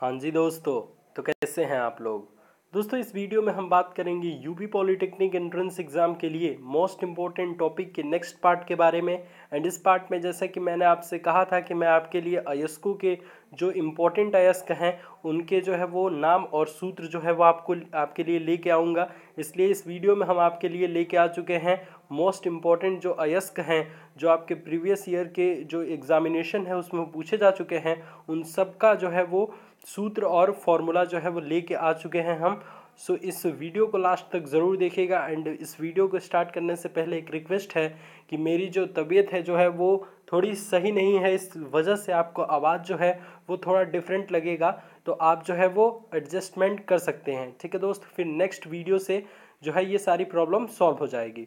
हाँ जी दोस्तों तो कैसे हैं आप लोग दोस्तों इस वीडियो में हम बात करेंगे यूपी पॉलिटेक्निक एंट्रेंस एग्ज़ाम के लिए मोस्ट इम्पॉर्टेंट टॉपिक के नेक्स्ट पार्ट के बारे में एंड इस पार्ट में जैसा कि मैंने आपसे कहा था कि मैं आपके लिए अयस्को के जो इम्पोर्टेंट अयस्क हैं उनके जो है वो नाम और सूत्र जो है वो आपको आपके लिए लेके आऊँगा इसलिए इस वीडियो में हम आपके लिए लेके आ चुके हैं मोस्ट इम्पॉर्टेंट जो अयस्क हैं जो आपके प्रीवियस ईयर के जो एग्ज़ामिनेशन है उसमें पूछे जा चुके हैं उन सब का जो है वो सूत्र और फॉर्मूला जो है वो लेके आ चुके हैं हम सो so, इस वीडियो को लास्ट तक ज़रूर देखेगा एंड इस वीडियो को स्टार्ट करने से पहले एक रिक्वेस्ट है कि मेरी जो तबीयत है जो है वो थोड़ी सही नहीं है इस वजह से आपको आवाज़ जो है वो थोड़ा डिफरेंट लगेगा तो आप जो है वो एडजस्टमेंट कर सकते हैं ठीक है दोस्त फिर नेक्स्ट वीडियो से जो है ये सारी प्रॉब्लम सॉल्व हो जाएगी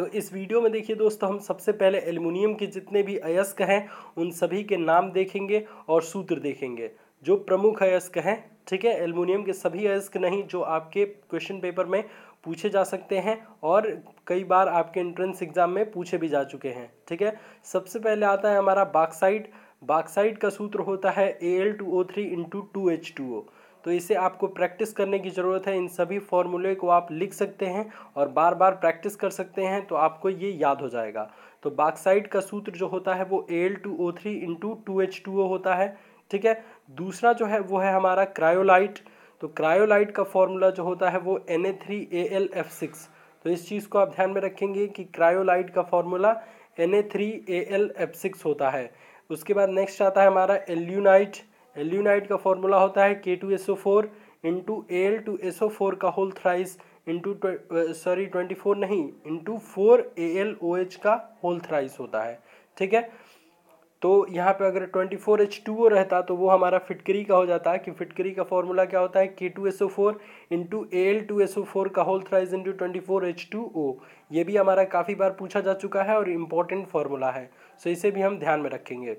तो इस वीडियो में देखिए दोस्तों हम सबसे पहले एल्युमिनियम के जितने भी अयस्क हैं उन सभी के नाम देखेंगे और सूत्र देखेंगे जो प्रमुख अयस्क हैं ठीक है एल्युमिनियम के सभी अयस्क नहीं जो आपके क्वेश्चन पेपर में पूछे जा सकते हैं और कई बार आपके एंट्रेंस एग्जाम में पूछे भी जा चुके हैं ठीक है सबसे पहले आता है हमारा बाक्साइड बाक्साइड का सूत्र होता है A L two O three into two H two O तो इसे आपको प्रैक्टिस करने की ज़रूरत है इन सभी फॉर्मूले को आप लिख सकते हैं और बार बार प्रैक्टिस कर सकते हैं तो आपको ये याद हो जाएगा तो बाक्साइड का सूत्र जो होता है वो L two O three into two H two O होता है ठीक है दूसरा जो है वो है हमारा क्रायोलाइट तो क्रायोलाइट का फॉर्मूला जो होता है वो N A three A L F six तो इस चीज़ को आप ध्यान में रखेंगे कि क्रायोलाइट का formula N A three A L F six होता है उसके बाद नेक्स्ट आता है हमारा एल्यूनाइट एल्यूनाइट का फॉर्मूला होता है K two S O four into L two S O four का whole thrice into sorry twenty four नहीं into four A L O H का होल थ्राइस होता है ठीक है तो यहाँ पे अगर twenty four H two O रहता तो वो हमारा फिटकरी का हो जाता है कि फिटकरी का फॉर्मूला क्या होता है K two S O four into A L two S O four का whole thrice into twenty four H two O ये भी हमारा काफ़ी बार पूछा जा चुका है और इम्पॉर्टेंट फार्मूला है सो इसे भी हम ध्यान में रखेंगे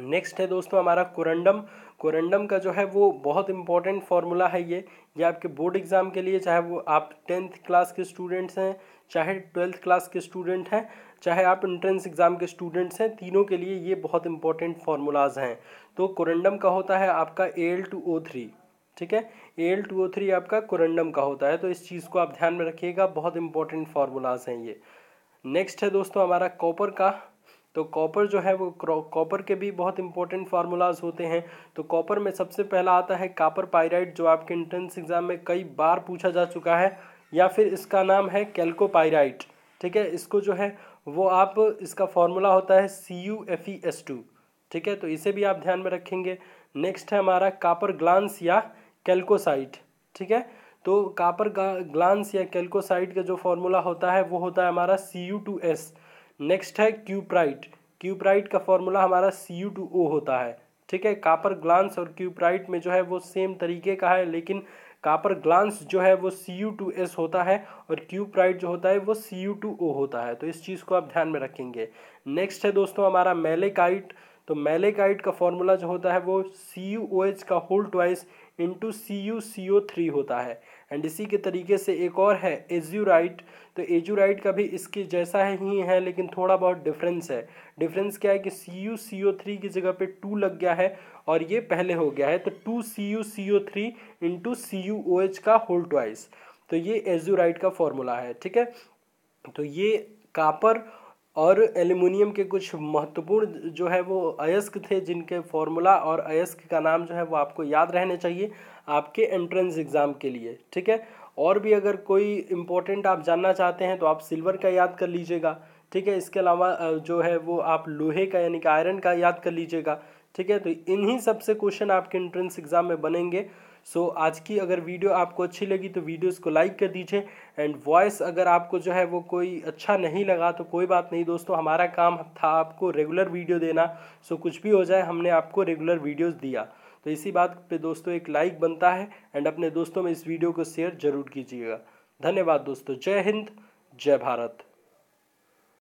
नेक्स्ट है दोस्तों हमारा कोरंडम कोरंडम का जो है वो बहुत इंपॉर्टेंट फार्मूला है ये ये आपके बोर्ड एग्ज़ाम के लिए चाहे वो आप टेंथ क्लास के स्टूडेंट्स हैं चाहे ट्वेल्थ क्लास के स्टूडेंट हैं चाहे आप इंट्रेंस एग्ज़ाम के स्टूडेंट्स हैं तीनों के लिए ये बहुत इंपॉर्टेंट फार्मूलाज हैं तो कोरंडम का होता है आपका एल टू ओ थ्री ठीक है एल टू ओ थ्री आपका कोरंडम का होता है तो इस चीज़ को आप ध्यान में रखिएगा बहुत इंपॉर्टेंट फार्मूलाज हैं ये नेक्स्ट है दोस्तों हमारा कॉपर का तो कॉपर जो है वो कॉपर के भी बहुत इंपॉर्टेंट फार्मूलाज होते हैं तो कॉपर में सबसे पहला आता है कापर पायराइट जो आपके इंट्रेंस एग्जाम में कई बार पूछा जा चुका है या फिर इसका नाम है कैल्कोपायराइट ठीक है इसको जो है वो आप इसका फॉर्मूला होता है C U F E S two ठीक है तो इसे भी आप ध्यान में रखेंगे नेक्स्ट है हमारा कापर ग्लांस या कैल्कोसाइट ठीक है तो कापर ग्लांस या कैल्कोसाइट का जो फॉर्मूला होता है वो होता है हमारा C U two S next है क्यूप्राइट क्यूप्राइट का फॉर्मूला हमारा सी यू टू ओ होता है ठीक है कापर ग्लांस और क्यूप्राइट में जो है वो सेम तरीके का है लेकिन कापर ग्लांस जो है वो सी यू टू एस होता है और क्यूप्राइट जो होता है वो सी यू टू ओ होता है तो इस चीज़ को आप ध्यान में रखेंगे नेक्स्ट है दोस्तों हमारा मेलेकाइट तो मेलेकाइट का फॉर्मूला जो होता है वो सी यू ओ एच का whole twice into C U C O three होता है एंड इसी के तरीके से एक और है एज्यूराइट तो एज्यूराइट का भी इसके जैसा है ही है लेकिन थोड़ा बहुत डिफरेंस है डिफरेंस क्या है कि सी यू सी ओ थ्री की जगह पे टू लग गया है और ये पहले हो गया है तो two C U C O three into C U O H का होल ट्वाइस तो ये एज्यूराइट का फॉर्मूला है ठीक है तो ये कापर और एल्यूमिनियम के कुछ महत्वपूर्ण जो है वो अयस्क थे जिनके फॉर्मूला और अयस्क का नाम जो है वो आपको याद रहने चाहिए आपके एंट्रेंस एग्ज़ाम के लिए ठीक है और भी अगर कोई इम्पोर्टेंट आप जानना चाहते हैं तो आप सिल्वर का याद कर लीजिएगा ठीक है इसके अलावा जो है वो आप लोहे का यानी कि आयरन का याद कर लीजिएगा ठीक है तो इन्हीं सबसे क्वेश्चन आपके एंट्रेंस एग्ज़ाम में बनेंगे सो so, आज की अगर वीडियो आपको अच्छी लगी तो वीडियोस को लाइक कर दीजिए एंड वॉइस अगर आपको जो है वो कोई अच्छा नहीं लगा तो कोई बात नहीं दोस्तों हमारा काम था आपको रेगुलर वीडियो देना सो so, कुछ भी हो जाए हमने आपको रेगुलर वीडियोज़ दिया तो इसी बात पे दोस्तों एक लाइक बनता है एंड अपने दोस्तों में इस वीडियो को शेयर जरूर कीजिएगा धन्यवाद दोस्तों जय हिंद जय भारत